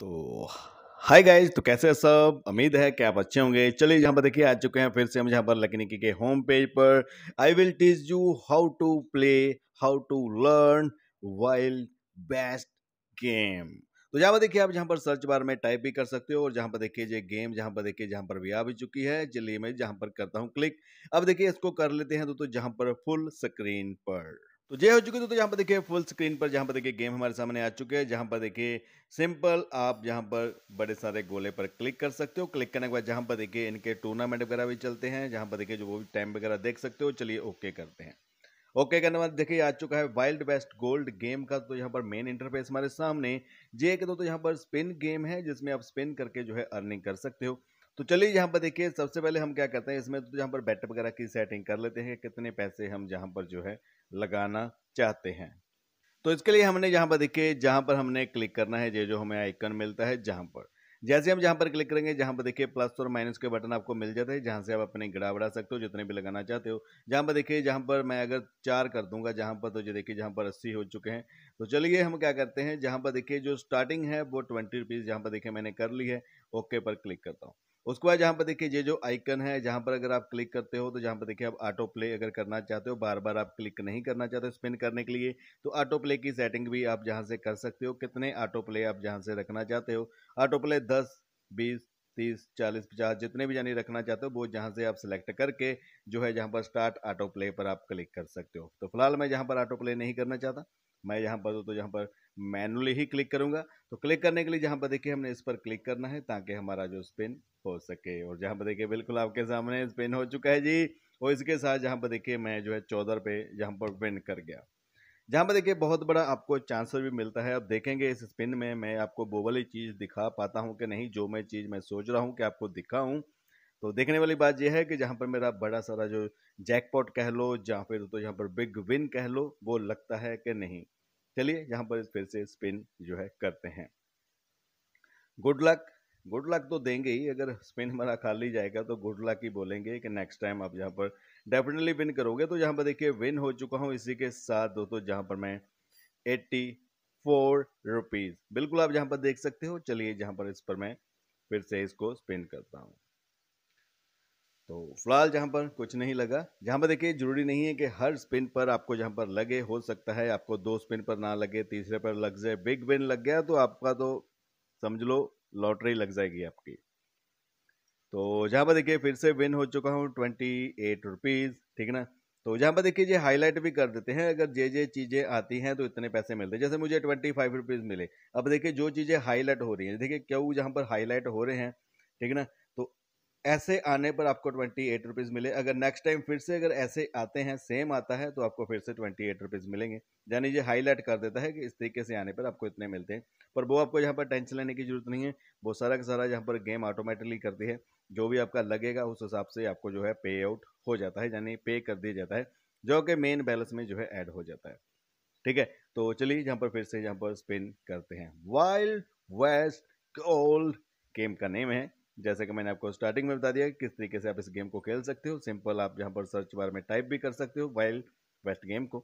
तो hi guys तो कैसे है सब उम्मीद है कि आप अच्छे होंगे चलिए यहाँ पर देखिए आ चुके हैं फिर से हम यहाँ पर लकनीकी के होम पेज पर I will teach you how to play how to learn wild west game तो यहाँ पर देखिए आप जहाँ पर सर्च बार में टाइप भी कर सकते हो और जहाँ पर देखिए ये गेम जहाँ पर देखिए जहाँ पर भी आ भी चुकी है चलिए मैं जहाँ पर करता हूँ क्लिक अब देखिए इसको कर लेते हैं दोस्तों जहाँ पर फुल स्क्रीन पर तो जय हो चुके तो यहाँ पर देखिए फुल स्क्रीन पर जहाँ पर देखिए गेम हमारे सामने आ चुके हैं जहाँ पर देखिए सिंपल आप जहाँ पर बड़े सारे गोले पर क्लिक कर सकते हो क्लिक करने के बाद जहाँ पर देखिए इनके टूर्नामेंट वगैरह भी चलते हैं जहाँ पर देखिए जो वो भी टाइम वगैरह देख सकते हो चलिए ओके करते हैं ओके करने बाद देखिए आ चुका है वाइल्ड वेस्ट गोल्ड गेम का तो यहाँ पर मेन इंटरफेस हमारे सामने जे के तो यहाँ पर स्पिन गेम है जिसमें आप स्पिन करके जो है अर्निंग कर सकते हो तो चलिए यहाँ पर देखिए सबसे पहले हम क्या करते हैं इसमें तो यहाँ पर बैट वगैरह की सेटिंग कर लेते हैं कितने पैसे हम जहाँ पर जो है लगाना चाहते हैं तो इसके लिए हमने यहाँ पर देखिए जहाँ पर हमने क्लिक करना है ये जो हमें आइकन मिलता है जहाँ पर जैसे हम जहाँ पर क्लिक करेंगे जहाँ पर देखिए प्लस और माइनस के बटन आपको मिल जाते हैं जहाँ से आप अपने गिड़ा बढ़ा सकते हो जितने भी लगाना चाहते हो जहाँ पर देखिए जहाँ पर मैं अगर चार कर दूंगा जहाँ पर तो ये देखिए जहाँ पर अस्सी हो चुके हैं तो चलिए हम क्या करते हैं जहाँ पर देखिए जो स्टार्टिंग है वो ट्वेंटी रुपीज़ जहाँ पर देखिए मैंने कर ली है ओके पर क्लिक करता हूँ उसके बाद जहाँ पर देखिए ये जो आइकन है जहाँ पर अगर आप क्लिक करते हो तो जहाँ पर देखिए आप ऑटो प्ले अगर करना चाहते हो बार बार आप क्लिक नहीं करना चाहते हो स्पिन करने के लिए तो ऑटो प्ले की सेटिंग भी आप जहाँ से कर सकते हो कितने ऑटो प्ले आप जहाँ से रखना चाहते हो ऑटो प्ले दस बीस तीस चालीस पचास जितने भी यानी रखना चाहते हो वो जहाँ से आप सिलेक्ट करके जो है जहाँ पर स्टार्ट ऑटो प्ले पर आप क्लिक कर सकते हो तो फिलहाल मैं जहाँ पर ऑटो प्ले नहीं करना चाहता मैं यहाँ पर तो यहाँ पर मैनुअली ही क्लिक करूँगा तो क्लिक करने के लिए जहाँ पर देखिए हमने इस पर क्लिक करना है ताकि हमारा जो स्पिन हो सके और जहाँ पर देखिए बिल्कुल आपके सामने स्पिन हो चुका है जी और इसके साथ जहाँ पर देखिए मैं जो है चौदह पे जहाँ पर विन कर गया जहाँ पर देखिए बहुत बड़ा आपको चांसर भी मिलता है अब देखेंगे इस स्पिन में मैं आपको वो वाली चीज़ दिखा पाता हूँ कि नहीं जो मैं चीज़ मैं सोच रहा हूँ कि आपको दिखाऊँ तो देखने वाली बात यह है कि जहाँ पर मेरा बड़ा सारा जो जैकपॉट कह लो जहाँ फिर तो यहाँ पर बिग विन कह लो वो लगता है कि नहीं चलिए यहाँ पर फिर से स्पिन जो है करते हैं गुड लक गुड लक तो देंगे ही अगर स्पिन हमारा खाली जाएगा तो गुड लक ही बोलेंगे कि नेक्स्ट टाइम आप यहाँ पर डेफिनेटली विन करोगे तो यहाँ पर देखिए विन हो चुका हूँ इसी के साथ दोस्तों जहाँ पर मैं एट्टी फोर रुपीज़ बिल्कुल आप यहाँ पर देख सकते हो चलिए जहाँ पर इस पर मैं फिर से इसको स्पिन करता हूँ तो फिलहाल जहाँ पर कुछ नहीं लगा जहाँ पर देखिए जरूरी नहीं है कि हर स्पिन पर आपको जहाँ पर लगे हो सकता है आपको दो स्पिन पर ना लगे तीसरे पर लग जाए बिग विन लग गया तो आपका तो समझ लो लॉटरी लग जाएगी आपकी तो जहाँ पर देखिए फिर से विन हो चुका हूँ ट्वेंटी एट रुपीज़ ठीक ना तो जहाँ पर देखिए ये हाईलाइट भी कर देते हैं अगर जे जे चीज़ें आती हैं तो इतने पैसे मिलते हैं जैसे मुझे ट्वेंटी फाइव रुपीज़ मिले अब देखिए जो चीज़ें हाईलाइट हो रही हैं देखिए क्यों जहाँ पर हाईलाइट हो रहे हैं ठीक है ना ऐसे आने पर आपको ट्वेंटी एट रुपीज़ मिले अगर नेक्स्ट टाइम फिर से अगर ऐसे आते हैं सेम आता है तो आपको फिर से ट्वेंटी एट रुपीज़ मिलेंगे यानी ये हाईलाइट कर देता है कि इस तरीके से आने पर आपको इतने मिलते हैं पर वो आपको यहाँ पर टेंशन लेने की जरूरत नहीं है वो सारा का सारा यहाँ पर गेम ऑटोमेटिकली करती है जो भी आपका लगेगा उस हिसाब से आपको जो है पे आउट हो जाता है यानी पे कर दिया जाता है जो कि मेन बैलेंस में जो है ऐड हो जाता है ठीक है तो चलिए यहाँ पर फिर से यहाँ पर स्पिन करते हैं वाइल्ड वेस्ट गोल्ड गेम का नेम है जैसे कि मैंने आपको स्टार्टिंग में बता दिया किस तरीके से आप इस गेम को खेल सकते हो सिंपल आप यहाँ पर सर्च बार में टाइप भी कर सकते हो वाइल वेस्ट गेम को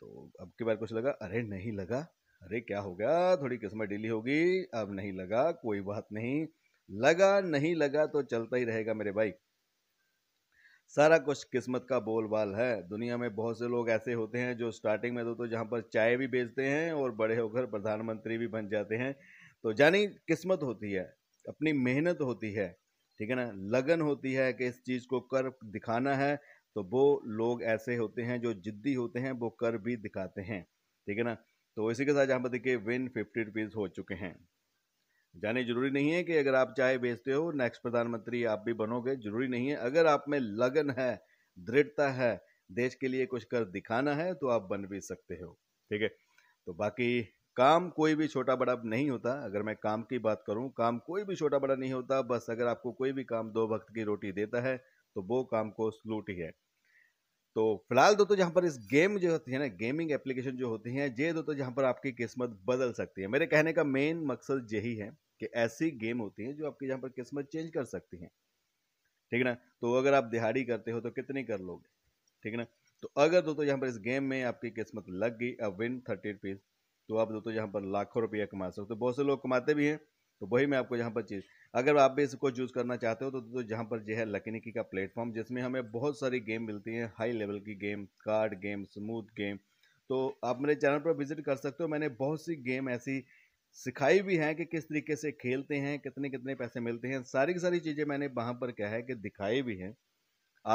तो अब की बार कुछ लगा अरे नहीं लगा अरे क्या हो गया थोड़ी किस्मत डीली होगी अब नहीं लगा कोई बात नहीं लगा नहीं लगा तो चलता ही रहेगा मेरे भाई सारा कुछ किस्मत का बोलबाल है दुनिया में बहुत से लोग ऐसे होते हैं जो स्टार्टिंग में तो, तो जहाँ पर चाय भी बेचते हैं और बड़े होकर प्रधानमंत्री भी बन जाते हैं तो जानी किस्मत होती है अपनी मेहनत होती है ठीक है ना लगन होती है कि इस चीज़ को कर दिखाना है तो वो लोग ऐसे होते हैं जो जिद्दी होते हैं वो कर भी दिखाते हैं ठीक है ना तो इसी के साथ यहाँ पर देखिए विन फिफ्टी रुपीज़ हो चुके हैं जाने जरूरी नहीं है कि अगर आप चाय बेचते हो नेक्स्ट प्रधानमंत्री आप भी बनोगे जरूरी नहीं है अगर आप में लगन है दृढ़ता है देश के लिए कुछ कर दिखाना है तो आप बन भी सकते हो ठीक है तो बाकी काम कोई भी छोटा बड़ा नहीं होता अगर मैं काम की बात करूं काम कोई भी छोटा बड़ा नहीं होता बस अगर आपको कोई भी काम दो वक्त की रोटी देता है तो वो काम को सलूट ही है तो फिलहाल दोस्तों जहां पर इस गेम जो होती है ना गेमिंग एप्लीकेशन जो होती है ये दोस्तों जहां पर आपकी किस्मत बदल सकती है मेरे कहने का मेन मकसद यही है कि ऐसी गेम होती है जो आपकी जहां पर किस्मत चेंज कर सकती है ठीक है ना तो अगर आप दिहाड़ी करते हो तो कितनी कर लोगे ठीक है ना तो अगर दोस्तों यहाँ पर इस गेम में आपकी किस्मत लग गई अब विन थर्टी रुपीज़ तो आप दोस्तों यहाँ पर लाखों रुपया कमा सकते हो तो बहुत से लोग कमाते भी हैं तो वही मैं आपको यहाँ पर चीज़ अगर आप भी इसको चूज़ करना चाहते हो तो दोस्तों यहाँ पर जो है लकनीकी का प्लेटफॉर्म जिसमें हमें बहुत सारी गेम मिलती हैं हाई लेवल की game card game smooth game तो आप मेरे चैनल पर विजिट कर सकते हो मैंने बहुत सी गेम ऐसी सिखाई भी हैं कि किस तरीके से खेलते हैं कितने कितने पैसे मिलते हैं सारी की सारी चीज़ें मैंने वहाँ पर क्या है कि दिखाई भी हैं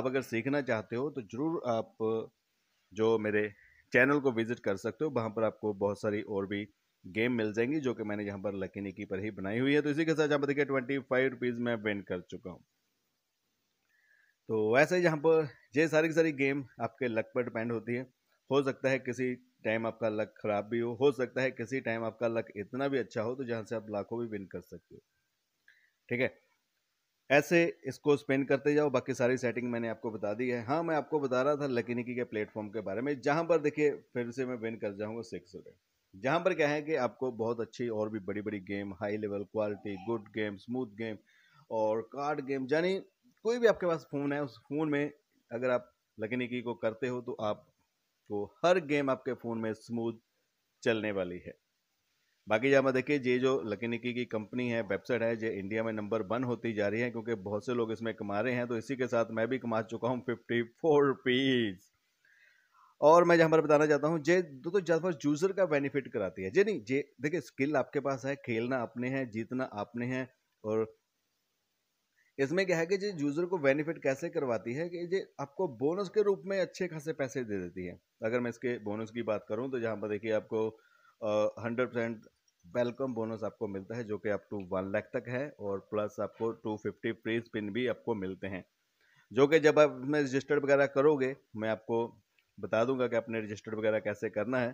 आप अगर सीखना चाहते हो तो ज़रूर आप जो मेरे चैनल को विजिट कर सकते हो वहाँ पर आपको बहुत सारी और भी गेम मिल जाएंगी जो कि मैंने यहाँ पर लकी निकी पर ही बनाई हुई है तो इसी के साथ यहाँ पर देखिए ट्वेंटी फाइव रुपीज़ में विन कर चुका हूँ तो वैसे यहाँ पर ये सारी की सारी गेम आपके लक पर डिपेंड होती है हो सकता है किसी टाइम आपका लक ख़राब भी हो हो सकता है किसी टाइम आपका लक इतना भी अच्छा हो तो जहाँ से आप लाखों भी विन कर सकते हो ठीक है ऐसे इसको स्पेन करते जाओ बाकी सारी सेटिंग मैंने आपको बता दी है हाँ मैं आपको बता रहा था लकीनिकी के प्लेटफॉर्म के बारे में जहाँ पर देखिए फिर से मैं विन कर जाऊँगा सिक्स हंड्रेड जहाँ पर क्या है कि आपको बहुत अच्छी और भी बड़ी बड़ी game high level quality good game smooth game और कार्ड गेम यानी कोई भी आपके पास फ़ोन है उस फ़ोन में अगर आप लकीनिकी को करते हो तो आपको हर गेम आपके फ़ोन में स्मूथ चलने वाली है बाकी जहाँ देखिए ये जो लकी निकी की कंपनी है वेबसाइट है ये इंडिया में नंबर वन होती जा रही है क्योंकि बहुत से लोग इसमें कमा रहे हैं तो इसी के साथ मैं भी कमा चुका हूँ फिफ्टी फोर रुपीज़ और मैं जहाँ पर बताना चाहता हूँ जे दो तो ज़्यादा यूज़र का बेनिफिट कराती है जे नहीं जे देखिए स्किल आपके पास है खेलना अपने है जीतना अपने है और इसमें क्या है कि जी यूज़र को बेनिफिट कैसे करवाती है कि जे आपको बोनस के रूप में अच्छे खासे पैसे दे देती है अगर मैं इसके बोनस की बात करूँ तो जहाँ पर देखिए आपको हंड्रेड परसेंट वेलकम बोनस आपको मिलता है जो कि अप टू वन लाख तक है और प्लस आपको टू फिफ्टी फ्री स्पिन भी आपको मिलते हैं जो कि जब आप इसमें रजिस्टर वगैरह करोगे मैं आपको बता दूंगा कि आपने रजिस्टर वगैरह कैसे करना है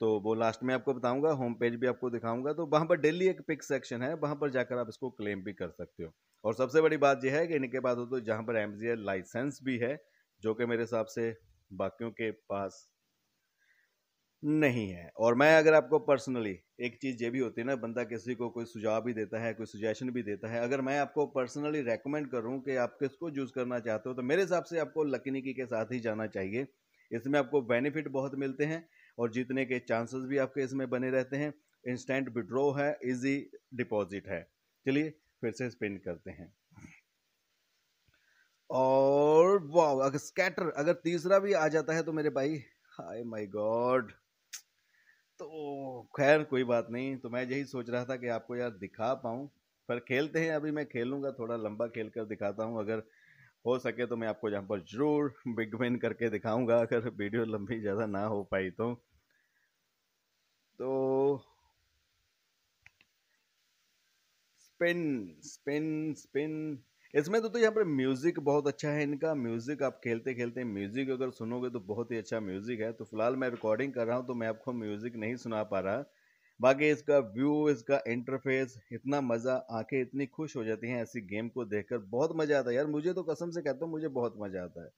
तो वो लास्ट में आपको बताऊंगा होम पेज भी आपको दिखाऊंगा तो वहाँ पर डेली एक पिक सेक्शन है वहाँ पर जाकर आप इसको क्लेम भी कर सकते हो और सबसे बड़ी बात यह है कि इनके बाद हो तो जहाँ पर एम लाइसेंस भी है जो कि मेरे हिसाब से बाकियों के पास नहीं है और मैं अगर आपको पर्सनली एक चीज़ ये भी होती है ना बंदा किसी को कोई सुझाव भी देता है कोई सुजेशन भी देता है अगर मैं आपको पर्सनली रेकमेंड करूं कि आप किसको यूज़ करना चाहते हो तो मेरे हिसाब से आपको लकनिकी के साथ ही जाना चाहिए इसमें आपको बेनिफिट बहुत मिलते हैं और जीतने के चांसेस भी आपके इसमें बने रहते हैं इंस्टेंट विड्रो है ईजी डिपॉजिट है चलिए फिर से स्पिन करते हैं और वाह अगर स्कैटर अगर तीसरा भी आ जाता है तो मेरे भाई हाय माय गॉड तो खैर कोई बात नहीं तो मैं यही सोच रहा था कि आपको यार दिखा पाऊँ पर खेलते हैं अभी मैं खेलूँगा थोड़ा लंबा खेल कर दिखाता हूँ अगर हो सके तो मैं आपको यहाँ पर ज़रूर बिग विन करके दिखाऊंगा अगर वीडियो लंबी ज़्यादा ना हो पाई तो तो स्पिन स्पिन स्पिन इसमें तो, तो यहाँ पर म्यूज़िक बहुत अच्छा है इनका म्यूज़िक आप खेलते खेलते म्यूज़िक अगर सुनोगे तो बहुत ही अच्छा म्यूज़िक है तो फिलहाल मैं रिकॉर्डिंग कर रहा हूँ तो मैं आपको म्यूज़िक नहीं सुना पा रहा बाकी इसका व्यू इसका इंटरफेस इतना मज़ा आंखें इतनी खुश हो जाती हैं ऐसी गेम को देखकर बहुत मज़ा आता है यार मुझे तो कसम से कहता हूँ मुझे बहुत मज़ा आता है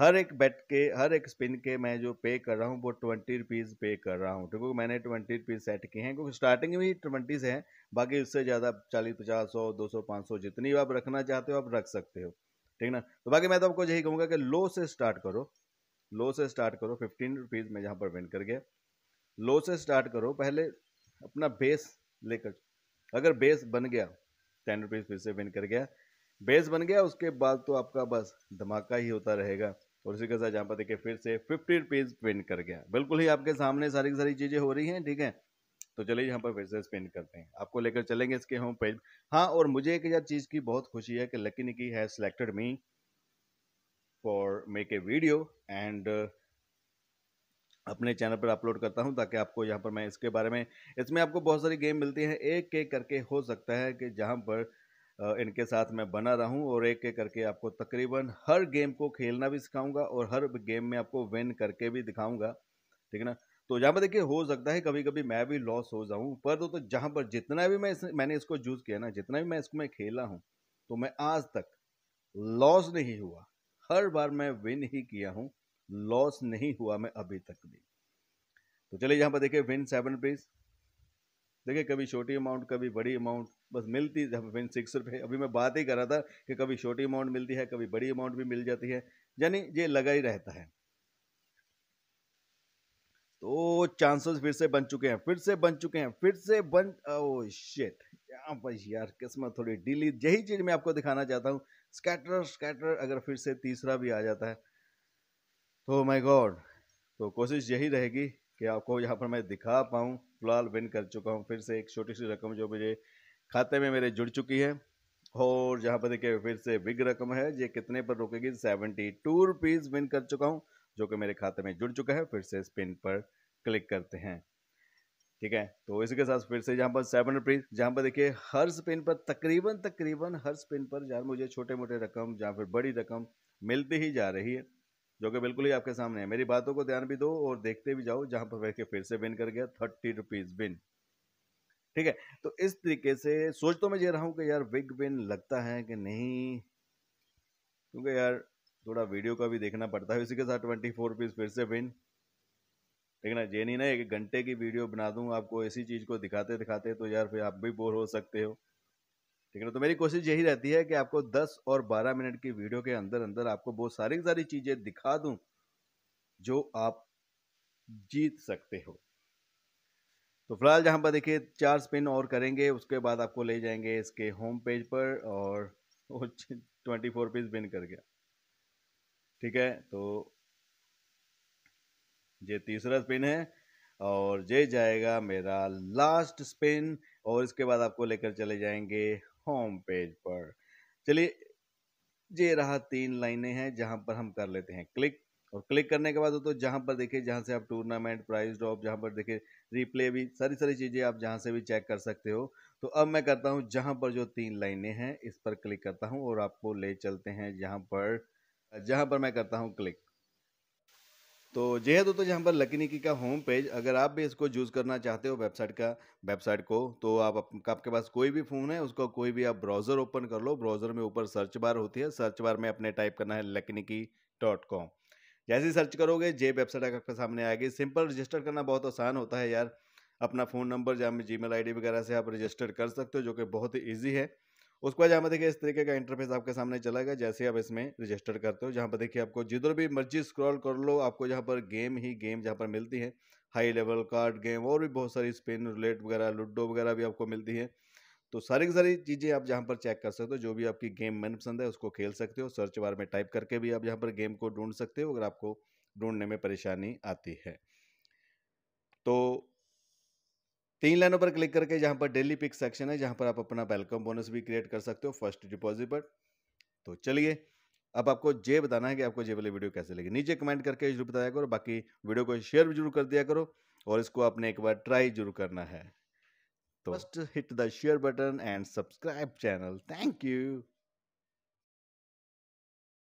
हर एक बेट के हर एक स्पिन के मैं जो पे कर रहा हूँ वो ट्वेंटी रुपीज़ पे कर रहा हूँ क्योंकि मैंने ट्वेंटी रुपीज़ सेट किए हैं क्योंकि स्टार्टिंग में ही ट्वेंटी से हैं बाकी उससे ज़्यादा चालीस पचास सौ दो सौ पाँच सौ जितनी आप रखना चाहते हो आप रख सकते हो ठीक ना तो बाकी मैं तो आपको यही कहूँगा कि लो से स्टार्ट करो लो से स्टार्ट करो फिफ्टीन रुपीज़ में यहाँ पर विन कर गया लो से स्टार्ट करो पहले अपना बेस लेकर अगर बेस बन गया टेन रुपीज़ फिर से विन कर गया बेस बन गया उसके बाद तो आपका बस धमाका ही होता रहेगा और उसी के साथ जहाँ पर देखिए फिर से फिफ्टी रुपीज़ स्पेंड कर गया बिल्कुल ही आपके सामने सारी की सारी चीज़ें हो रही हैं ठीक है तो चलिए यहाँ पर फिर से स्पिन करते हैं आपको लेकर चलेंगे इसके होम पेज हाँ और मुझे एक यार चीज़ की बहुत खुशी है कि लकी निकी है selected me for make a video and अपने चैनल पर अपलोड करता हूं ताकि आपको यहां पर मैं इसके बारे में इसमें आपको बहुत सारी गेम मिलती है एक एक करके हो सकता है कि जहां पर इनके साथ मैं बना रहूं और एक एक करके आपको तकरीबन हर गेम को खेलना भी सिखाऊंगा और हर गेम में आपको विन करके भी दिखाऊंगा ठीक है ना तो जहाँ पर देखिए हो सकता है कभी कभी मैं भी लॉस हो जाऊं पर तो, तो जहाँ पर जितना भी मैं इस, मैंने इसको यूज़ किया ना जितना भी मैं इसमें खेला हूँ तो मैं आज तक लॉस नहीं हुआ हर बार मैं विन ही किया हूँ लॉस नहीं हुआ मैं अभी तक भी तो चलिए यहाँ पर देखिए विन सेवन प्लीज़ देखिए कभी छोटी अमाउंट कभी बड़ी अमाउंट बस मिलती वन सिक्स रुपये अभी मैं बात ही कर रहा था कि कभी छोटी अमाउंट मिलती है कभी बड़ी अमाउंट भी मिल जाती है यानी ये लगा ही रहता है तो चांसेस फिर से बन चुके हैं फिर से बन चुके हैं फिर से बन ओ oh शिट यहाँ यार किस्मत थोड़ी डीली यही चीज़ मैं आपको दिखाना चाहता हूँ स्कैटर स्कैटर अगर फिर से तीसरा भी आ जाता है तो माई गॉड तो कोशिश यही रहेगी कि आपको यहाँ पर मैं दिखा पाऊँ फिलहाल विन कर चुका हूँ फिर से एक छोटी सी रकम जो मुझे खाते में मेरे जुड़ चुकी है और जहाँ पर देखिए फिर से बिग रकम है ये कितने पर रुकेगी सेवेंटी टू रुपीज़ विन कर चुका हूँ जो कि मेरे खाते में जुड़ चुका है फिर से स्पिन पर क्लिक करते हैं ठीक है तो इसी के साथ फिर से जहाँ पर सेवन रुपीज़ जहाँ पर देखिए हर स्पिन पर तकरीबन तकरीबन हर स्पिन पर जहाँ मुझे छोटे मोटे रकम या फिर बड़ी रकम मिलती ही जा रही है जो कि बिल्कुल ही आपके सामने है मेरी बातों को ध्यान भी दो और देखते भी जाओ जहां पर बैठ के फिर से विन कर गया थर्टी रुपीज़ विन ठीक है तो इस तरीके से सोच तो मैं ये रहा हूं कि यार बिग विन लगता है कि नहीं क्योंकि यार थोड़ा वीडियो का भी देखना पड़ता है इसी के साथ ट्वेंटी फोर रुपीज़ फिर से विन लेकिन ना ये नहीं ना एक घंटे की वीडियो बना दूं आपको इसी चीज़ को दिखाते दिखाते तो यार फिर आप भी बोर हो सकते हो ठीक है तो मेरी कोशिश यही रहती है कि आपको 10 और 12 मिनट की वीडियो के अंदर अंदर आपको बहुत सारी सारी चीज़ें दिखा दूं जो आप जीत सकते हो तो फिलहाल जहां पर देखिए चार स्पिन और करेंगे उसके बाद आपको ले जाएंगे इसके होम पेज पर और ट्वेंटी फोर पीस बिन कर गया ठीक है तो ये तीसरा स्पिन है और ये जाएगा मेरा लास्ट स्पिन और इसके बाद आपको लेकर चले जाएंगे होम पेज पर चलिए ये रहा तीन लाइनें हैं जहां पर हम कर लेते हैं क्लिक और क्लिक करने के बाद तो जहां पर देखिए जहां से आप टूर्नामेंट प्राइज ड्रॉप जहां पर देखिए रिप्ले भी सारी सारी चीज़ें आप जहां से भी चेक कर सकते हो तो अब मैं करता हूं जहां पर जो तीन लाइनें हैं इस पर क्लिक करता हूं और आपको ले चलते हैं जहां पर जहां पर मैं करता हूं क्लिक तो यह है दोस्तों यहाँ पर लकीनिकी का होम पेज अगर आप भी इसको यूज़ करना चाहते हो वेबसाइट का वेबसाइट को तो आप आपके पास कोई भी फ़ोन है उसका कोई भी आप ब्राउज़र ओपन कर लो ब्राउज़र में ऊपर सर्च बार होती है सर्च बार में अपने टाइप करना है लकीनिकी डॉट कॉम जैसे ही सर्च करोगे जे वेबसाइट आपके सामने आएगी सिंपल रजिस्टर करना बहुत आसान होता है यार अपना फ़ोन नंबर जहाँ जी मेल वगैरह से आप रजिस्टर कर सकते हो जो कि बहुत ईजी है उसके बाद यहाँ पर देखिए इस तरीके का इंटरफेस आपके सामने चलाएगा जैसे आप इसमें रजिस्टर करते हो जहाँ पर देखिए आपको जिधर भी मर्जी स्क्रॉल कर लो आपको जहाँ पर गेम ही गेम जहाँ पर मिलती है हाई लेवल कार्ड गेम और भी बहुत सारी स्पिन रुलेट वगैरह लूडो वगैरह भी आपको मिलती है तो सारी की सारी चीज़ें आप जहाँ पर चेक कर सकते हो जो भी आपकी गेम मनपसंद है उसको खेल सकते हो सर्च बार में टाइप करके भी आप यहाँ पर गेम को ढूंढ सकते हो अगर आपको ढूंढने में परेशानी आती है तो तीन लाइनों पर क्लिक करके जहाँ पर डेली पिक सेक्शन है जहाँ पर आप अपना वेलकम बोनस भी क्रिएट कर सकते हो फर्स्ट डिपॉजिट पर तो चलिए अब आपको ये बताना है कि आपको जे वाली वीडियो कैसे लगी नीचे कमेंट करके जरूर बताया करो बाकी वीडियो को शेयर भी जरूर कर दिया करो और इसको आपने एक बार ट्राई जरूर करना है तो first hit the share button and subscribe channel thank you